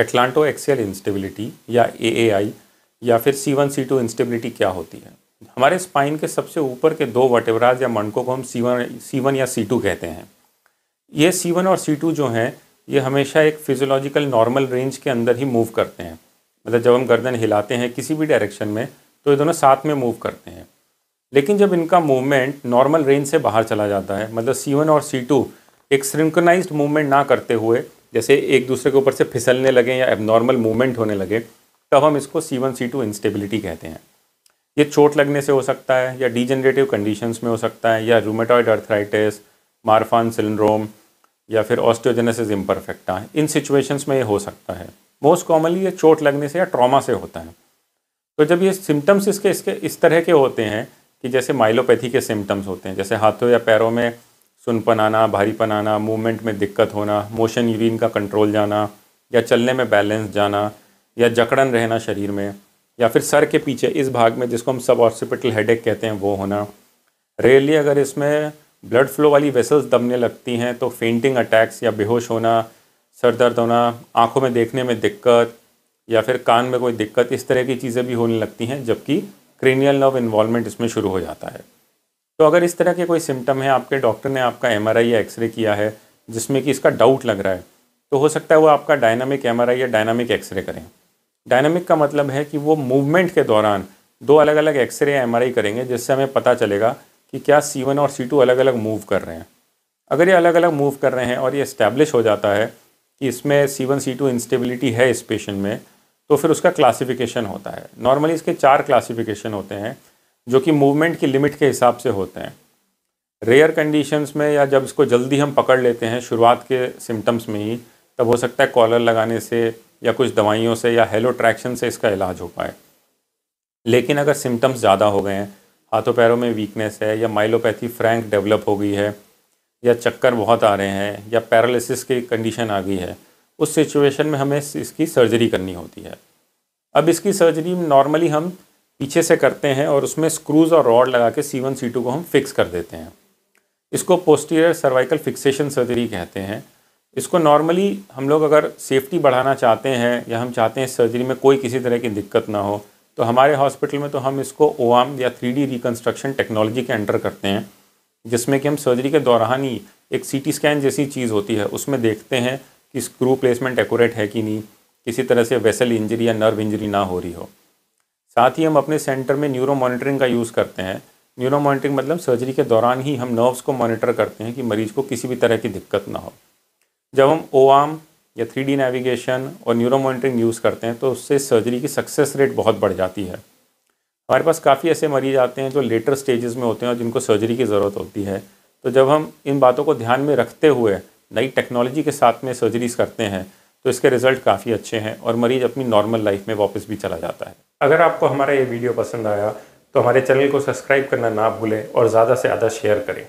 atlanto axial instability या A या फिर C one C two instability क्या होती है हमारे स्पाइन के सबसे ऊपर के दो वटेवराज या मंडकों को हम सी वन सी वन या सी टू कहते हैं ये सी वन और सी टू जो हैं ये हमेशा एक फिजियोलॉजिकल नॉर्मल रेंज के अंदर ही मूव करते हैं मतलब जब हम गर्दन हिलाते हैं किसी भी डायरेक्शन में तो ये दोनों साथ में मूव करते हैं लेकिन जब इनका मूवमेंट नॉर्मल रेंज से बाहर चला जाता है मतलब सी और सी एक सिंक्रनाइज्ड मूवमेंट ना करते हुए जैसे एक दूसरे के ऊपर से फिसलने लगे या एबनॉर्मल मूवमेंट होने लगे तब हम इसको C one C two instability कहते हैं ये चोट लगने से हो सकता है या डीजनरेटिव कंडीशंस में हो सकता है या रूमेटॉइड अर्थराइटिस मारफान सिलड्रोम या फिर ऑस्टियोजेनेसिस इम्परफेक्टा इन सिचुएशंस में ये हो सकता है मोस्ट कॉमनली ये चोट लगने से या ट्रॉमा से होता है तो जब ये सिम्टम्स इसके इसके इस तरह के होते हैं कि जैसे माइलोपैथी के सिम्टम्स होते हैं जैसे हाथों या पैरों में सुनपन आना भारीपन आना मूवमेंट में दिक्कत होना मोशन यूरिन का कंट्रोल जाना या चलने में बैलेंस जाना या जकड़न रहना शरीर में या फिर सर के पीछे इस भाग में जिसको हम सब हॉस्पिटल हेडेक कहते हैं वो होना रेयरली अगर इसमें ब्लड फ्लो वाली वेसल्स दबने लगती हैं तो फेंटिंग अटैक्स या बेहोश होना सर दर्द होना आँखों में देखने में दिक्कत या फिर कान में कोई दिक्कत इस तरह की चीज़ें भी होने लगती हैं जबकि क्रीनियल नर्व इन्वॉल्वमेंट इसमें शुरू हो जाता है तो अगर इस तरह के कोई सिम्टम है आपके डॉक्टर ने आपका एम या एक्सरे किया है जिसमें कि इसका डाउट लग रहा है तो हो सकता है वो आपका डायनामिक एम या डायनामिक एक्सरे करें डायनामिक का मतलब है कि वो मूवमेंट के दौरान दो अलग अलग एक्सरे या एम करेंगे जिससे हमें पता चलेगा कि क्या सी और सी अलग अलग मूव कर रहे हैं अगर ये अलग अलग मूव कर रहे हैं और ये इस्टेब्लिश हो जाता है कि इसमें सी वन सी इंस्टेबिलिटी है इस पेशेंट में तो फिर उसका क्लासिफिकेशन होता है नॉर्मली इसके चार क्लासिफिकेशन होते हैं जो कि मूवमेंट की लिमिट के हिसाब से होते हैं रेयर कंडीशंस में या जब इसको जल्दी हम पकड़ लेते हैं शुरुआत के सिम्टम्स में ही तब हो सकता है कॉलर लगाने से या कुछ दवाइयों से या हेलो ट्रैक्शन से इसका इलाज हो पाए लेकिन अगर सिम्टम्स ज़्यादा हो गए हैं हाथों पैरों में वीकनेस है या माइलोपैथी फ्रैंक डेवलप हो गई है या चक्कर बहुत आ रहे हैं या पैरालिसिस की कंडीशन आ गई है उस सिचुएशन में हमें इसकी सर्जरी करनी होती है अब इसकी सर्जरी नॉर्मली हम पीछे से करते हैं और उसमें स्क्रूज और रॉड लगा के सी वन सी टू को हम फिक्स कर देते हैं इसको पोस्टीरियर सर्वाइकल फिक्सेशन सर्जरी कहते हैं इसको नॉर्मली हम लोग अगर सेफ्टी बढ़ाना चाहते हैं या हम चाहते हैं सर्जरी में कोई किसी तरह की दिक्कत ना हो तो हमारे हॉस्पिटल में तो हम इसको ओआम या थ्री डी रिकन्स्ट्रक्शन टेक्नोलॉजी के अंडर करते हैं जिसमें कि हम सर्जरी के दौरान ही एक सी टी स्कैन जैसी चीज़ होती है उसमें देखते हैं कि स्क्रू प्लेसमेंट एक्यूरेट है कि नहीं किसी तरह से वेसल इंजरी या नर्व इंजरी ना हो रही हो साथ ही हम अपने सेंटर में न्यूरो मॉनिटरिंग का यूज़ करते हैं न्यूरो मॉनिटरिंग मतलब सर्जरी के दौरान ही हम नर्व्स को मॉनिटर करते हैं कि मरीज़ को किसी भी तरह की दिक्कत ना हो जब हम ओ आर्म या थ्री डी नेविगेशन और न्यूरो मॉनिटरिंग यूज़ करते हैं तो उससे सर्जरी की सक्सेस रेट बहुत बढ़ जाती है हमारे पास काफ़ी ऐसे मरीज़ आते हैं जो लेटर स्टेजेस में होते हैं और जिनको सर्जरी की ज़रूरत होती है तो जब हम इन बातों को ध्यान में रखते हुए नई टेक्नोलॉजी के साथ में सर्जरीज करते हैं तो इसके रिज़ल्ट काफ़ी अच्छे हैं और मरीज़ अपनी नॉर्मल लाइफ में वापस भी चला जाता है अगर आपको हमारा ये वीडियो पसंद आया तो हमारे चैनल को सब्सक्राइब करना ना भूलें और ज़्यादा से ज़्यादा शेयर करें